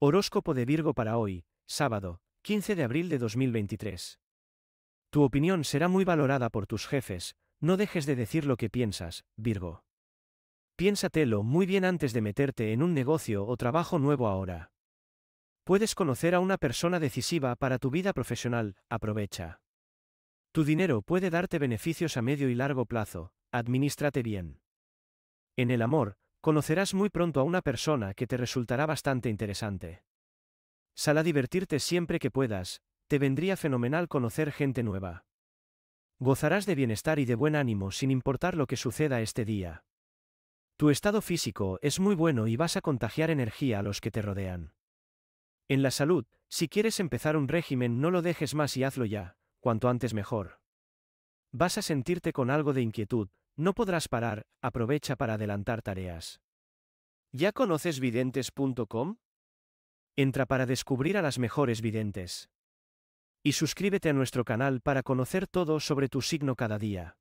Horóscopo de Virgo para hoy, sábado, 15 de abril de 2023. Tu opinión será muy valorada por tus jefes, no dejes de decir lo que piensas, Virgo. Piénsatelo muy bien antes de meterte en un negocio o trabajo nuevo ahora. Puedes conocer a una persona decisiva para tu vida profesional, aprovecha. Tu dinero puede darte beneficios a medio y largo plazo, administrate bien. En el amor, Conocerás muy pronto a una persona que te resultará bastante interesante. Sal a divertirte siempre que puedas, te vendría fenomenal conocer gente nueva. Gozarás de bienestar y de buen ánimo sin importar lo que suceda este día. Tu estado físico es muy bueno y vas a contagiar energía a los que te rodean. En la salud, si quieres empezar un régimen no lo dejes más y hazlo ya, cuanto antes mejor. Vas a sentirte con algo de inquietud, no podrás parar, aprovecha para adelantar tareas. ¿Ya conoces videntes.com? Entra para descubrir a las mejores videntes. Y suscríbete a nuestro canal para conocer todo sobre tu signo cada día.